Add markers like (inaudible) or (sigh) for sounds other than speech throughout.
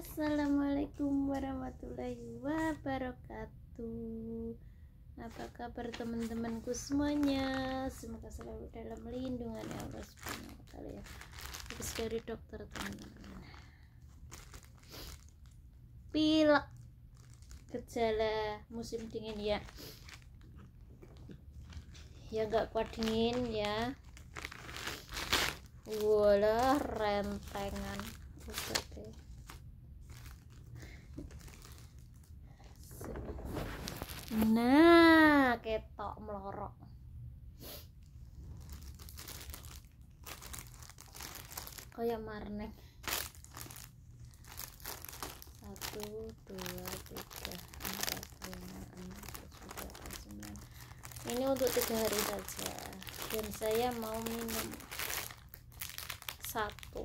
Assalamualaikum warahmatullahi wabarakatuh Apa kabar teman-temanku semuanya Semoga selalu dalam lindungan ya Allah subhanahu wa ta'ala ya Terus dari dokter teman-teman Pilek Gejala musim dingin ya Ya nggak kuat dingin ya Walah rentengan Ustaz nah ketok melorok kaya marneng satu dua tiga empat lima enam tujuh delapan sembilan ini untuk tiga hari saja dan saya mau minum satu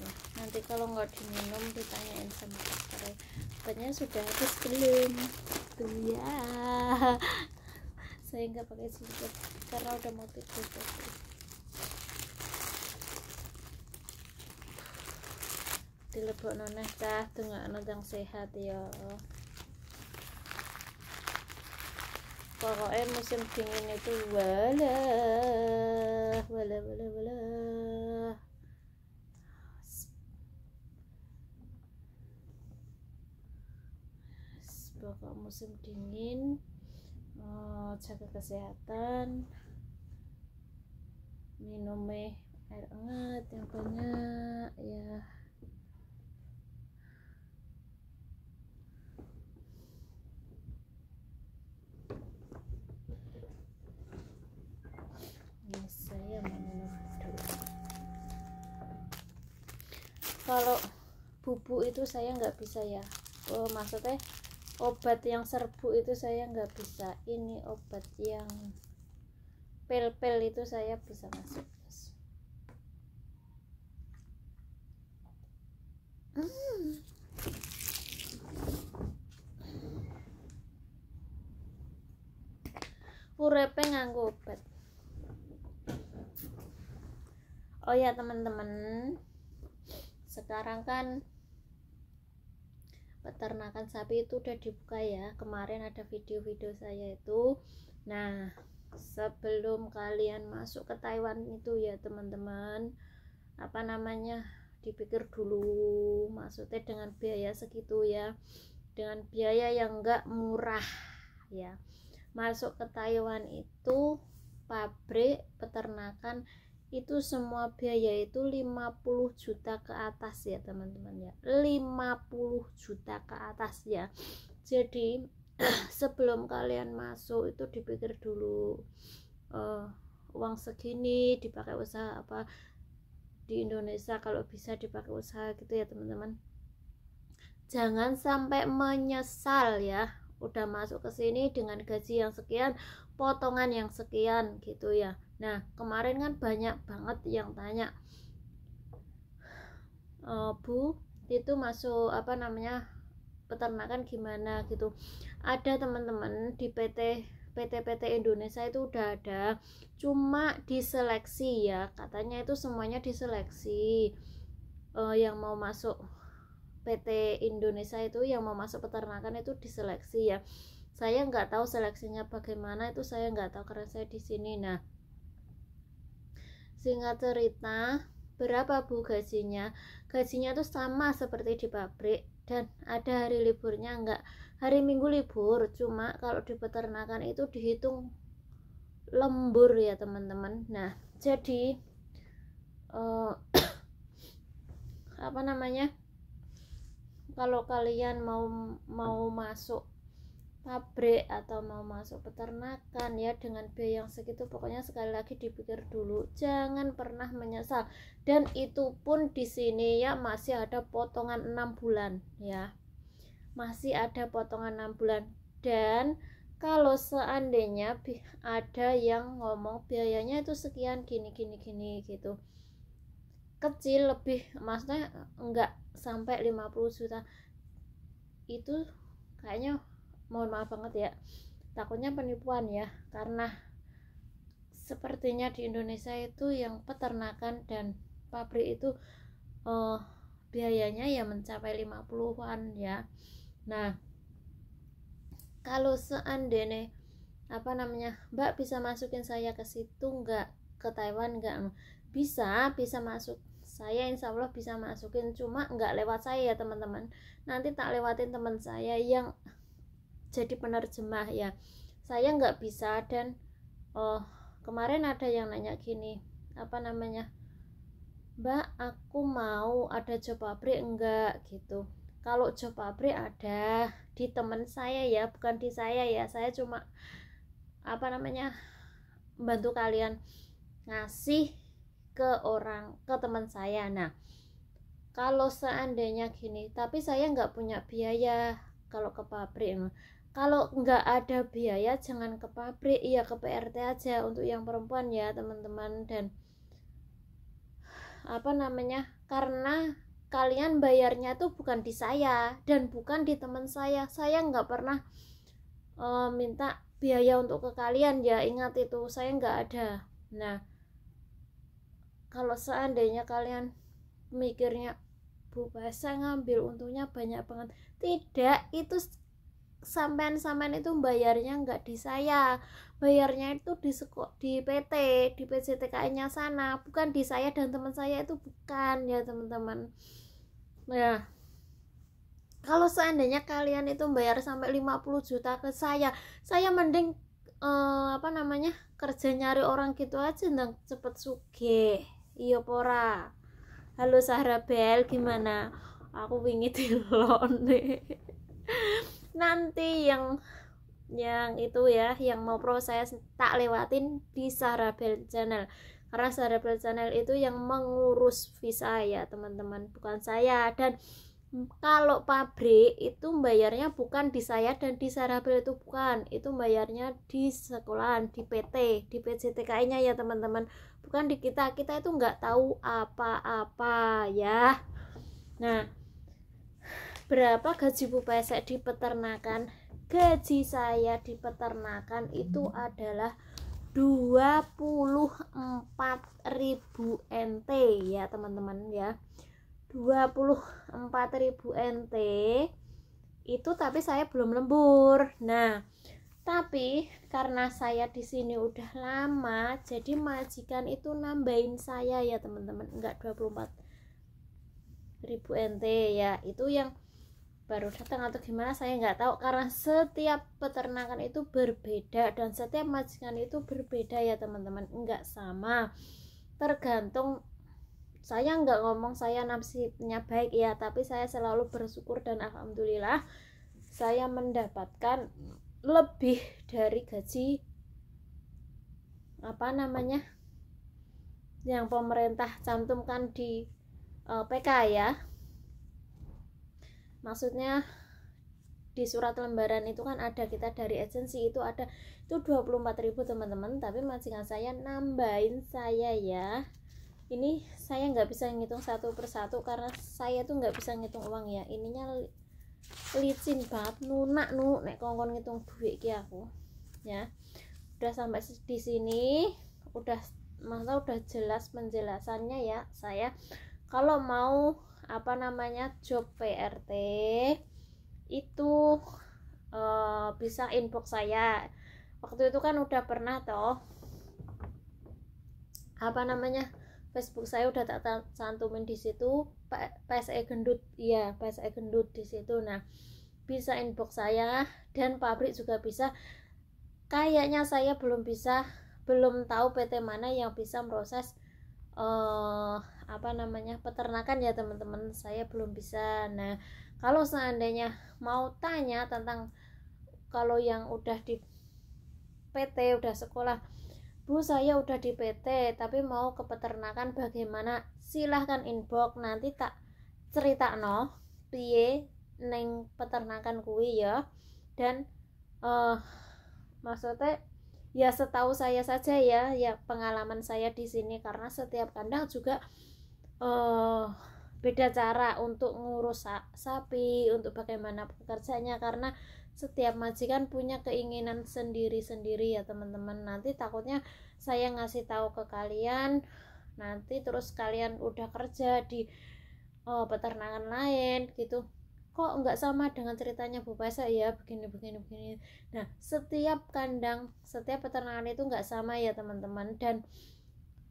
nah, nanti kalau nggak diminum ditanyain sama dokter ya obatnya sudah habis belum tuh ya (laughs) saya nggak pakai jilbab karena udah mau tidur di dilebok nona kah tuh nggak nonton sehat ya pokoknya musim dingin itu wala wala wala kalau musim dingin uh, jaga kesehatan minum air hangat yang banyak ya kalau bubuk itu saya nggak bisa ya oh, maksudnya obat yang serbu itu saya nggak bisa ini obat yang pil-pil itu saya bisa masuk hmm. urepe nganggo obat oh ya teman-teman sekarang kan peternakan sapi itu udah dibuka ya kemarin ada video-video saya itu nah sebelum kalian masuk ke Taiwan itu ya teman-teman apa namanya dipikir dulu maksudnya dengan biaya segitu ya dengan biaya yang enggak murah ya masuk ke Taiwan itu pabrik peternakan itu semua biaya itu 50 juta ke atas ya teman-teman ya 50 juta ke atas ya jadi (clears throat) sebelum kalian masuk itu dipikir dulu uh, uang segini dipakai usaha apa di Indonesia kalau bisa dipakai usaha gitu ya teman-teman jangan sampai menyesal ya udah masuk ke sini dengan gaji yang sekian potongan yang sekian gitu ya Nah, kemarin kan banyak banget yang tanya, e, Bu, itu masuk apa namanya peternakan gimana gitu. Ada teman-teman di PT PT-PT Indonesia itu udah ada, cuma diseleksi ya. Katanya itu semuanya diseleksi. uh, yang mau masuk PT Indonesia itu yang mau masuk peternakan itu diseleksi ya. Saya nggak tahu seleksinya bagaimana itu saya nggak tahu karena saya di sini. Nah, singkat cerita berapa bu gajinya gajinya tuh sama seperti di pabrik dan ada hari liburnya enggak hari minggu libur cuma kalau di peternakan itu dihitung lembur ya teman-teman nah jadi uh, (coughs) apa namanya kalau kalian mau mau masuk pabrik atau mau masuk peternakan ya dengan biaya yang segitu pokoknya sekali lagi dipikir dulu jangan pernah menyesal dan itu pun di sini ya masih ada potongan enam bulan ya masih ada potongan enam bulan dan kalau seandainya ada yang ngomong biayanya itu sekian gini gini gini gitu kecil lebih maksudnya enggak sampai 50 juta itu kayaknya mohon maaf banget ya takutnya penipuan ya karena sepertinya di Indonesia itu yang peternakan dan pabrik itu eh, biayanya ya mencapai 50-an ya nah kalau seandainya apa namanya mbak bisa masukin saya ke situ enggak ke Taiwan enggak nah, bisa bisa masuk saya insya Allah bisa masukin cuma enggak lewat saya ya teman-teman nanti tak lewatin teman saya yang jadi penerjemah ya saya nggak bisa dan oh kemarin ada yang nanya gini apa namanya mbak aku mau ada job pabrik enggak gitu kalau job pabrik ada di teman saya ya bukan di saya ya saya cuma apa namanya bantu kalian ngasih ke orang ke teman saya nah kalau seandainya gini tapi saya nggak punya biaya kalau ke pabrik kalau nggak ada biaya jangan ke pabrik ya ke PRT aja untuk yang perempuan ya teman-teman dan apa namanya karena kalian bayarnya tuh bukan di saya dan bukan di teman saya saya nggak pernah uh, minta biaya untuk ke kalian ya ingat itu saya nggak ada nah kalau seandainya kalian mikirnya bu bahasa ngambil untungnya banyak banget tidak itu sampean-sampean itu bayarnya nggak di saya bayarnya itu di seko, di PT di PJTKN nya sana bukan di saya dan teman saya itu bukan ya teman-teman nah kalau seandainya kalian itu bayar sampai 50 juta ke saya saya mending eh, apa namanya kerja nyari orang gitu aja nang cepet suge iya pora halo Sahra Bel gimana aku wingi nih. (laughs) nanti yang yang itu ya yang mau proses tak lewatin di Sarabel Channel karena Sarabel Channel itu yang mengurus visa ya teman-teman bukan saya dan kalau pabrik itu bayarnya bukan di saya dan di Sarabel itu bukan itu bayarnya di sekolahan di PT di PCTKI nya ya teman-teman bukan di kita kita itu nggak tahu apa-apa ya nah berapa gaji Bu Pesek di peternakan? Gaji saya di peternakan itu adalah 24.000 NT ya teman-teman ya 24.000 NT itu tapi saya belum lembur nah tapi karena saya di sini udah lama jadi majikan itu nambahin saya ya teman-teman enggak 24 ribu NT ya itu yang baru datang atau gimana saya nggak tahu karena setiap peternakan itu berbeda dan setiap majikan itu berbeda ya teman-teman nggak sama tergantung saya nggak ngomong saya nasibnya baik ya tapi saya selalu bersyukur dan alhamdulillah saya mendapatkan lebih dari gaji apa namanya yang pemerintah cantumkan di uh, eh, PK ya maksudnya di surat lembaran itu kan ada kita dari esensi itu ada itu 24.000 teman-teman tapi masih majikan saya nambahin saya ya ini saya nggak bisa ngitung satu persatu karena saya tuh nggak bisa ngitung uang ya ininya licin banget nunak nu nek kongkon ngitung duit ki aku ya udah sampai di sini udah masa udah jelas penjelasannya ya saya kalau mau apa namanya job PRT itu e, bisa inbox saya waktu itu kan udah pernah toh apa namanya Facebook saya udah tak cantumin di situ PSE gendut iya PSE gendut di situ nah bisa inbox saya dan pabrik juga bisa kayaknya saya belum bisa belum tahu PT mana yang bisa proses uh, apa namanya peternakan ya teman-teman saya belum bisa nah kalau seandainya mau tanya tentang kalau yang udah di PT udah sekolah Bu saya udah di PT tapi mau ke peternakan bagaimana silahkan inbox nanti tak cerita no piye neng peternakan kue ya dan uh, maksudnya ya setahu saya saja ya ya pengalaman saya di sini karena setiap kandang juga uh, beda cara untuk ngurus sapi, untuk bagaimana pekerjaannya karena setiap majikan punya keinginan sendiri-sendiri ya teman-teman. Nanti takutnya saya ngasih tahu ke kalian, nanti terus kalian udah kerja di oh, peternakan lain gitu. Kok nggak sama dengan ceritanya Bu Pesa ya begini begini begini. Nah, setiap kandang, setiap peternakan itu nggak sama ya teman-teman dan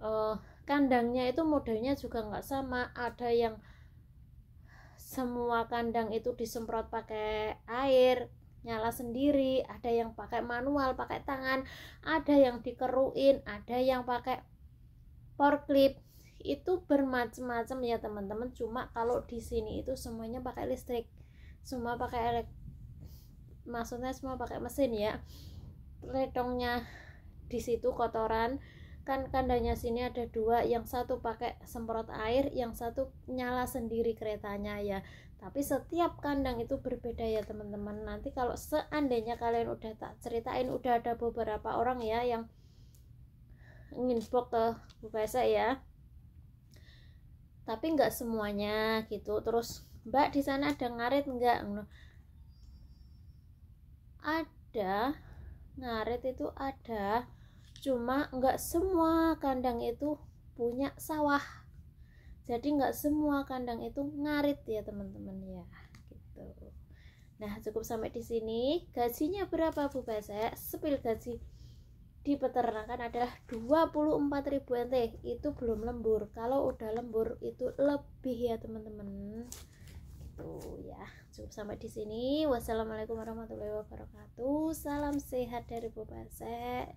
uh, kandangnya itu modelnya juga nggak sama ada yang semua kandang itu disemprot pakai air nyala sendiri ada yang pakai manual pakai tangan ada yang dikeruin ada yang pakai forklift itu bermacam-macam ya teman-teman cuma kalau di sini itu semuanya pakai listrik semua pakai elek maksudnya semua pakai mesin ya Redongnya di situ kotoran kan kandangnya sini ada dua yang satu pakai semprot air yang satu nyala sendiri keretanya ya tapi setiap kandang itu berbeda ya teman-teman nanti kalau seandainya kalian udah tak ceritain udah ada beberapa orang ya yang nginbox ke Bu ya tapi nggak semuanya gitu terus mbak di sana ada ngarit nggak ada ngarit itu ada cuma nggak semua kandang itu punya sawah jadi nggak semua kandang itu ngarit ya teman-teman ya gitu nah cukup sampai di sini gajinya berapa Bu Basek sepil gaji di peternakan adalah 24.000 NT itu belum lembur kalau udah lembur itu lebih ya teman-teman gitu ya cukup sampai di sini wassalamualaikum warahmatullahi wabarakatuh salam sehat dari Bu Basek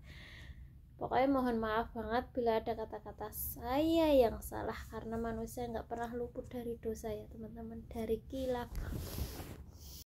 Pokoknya mohon maaf banget bila ada kata-kata saya yang salah karena manusia nggak pernah luput dari dosa ya teman-teman dari kilaf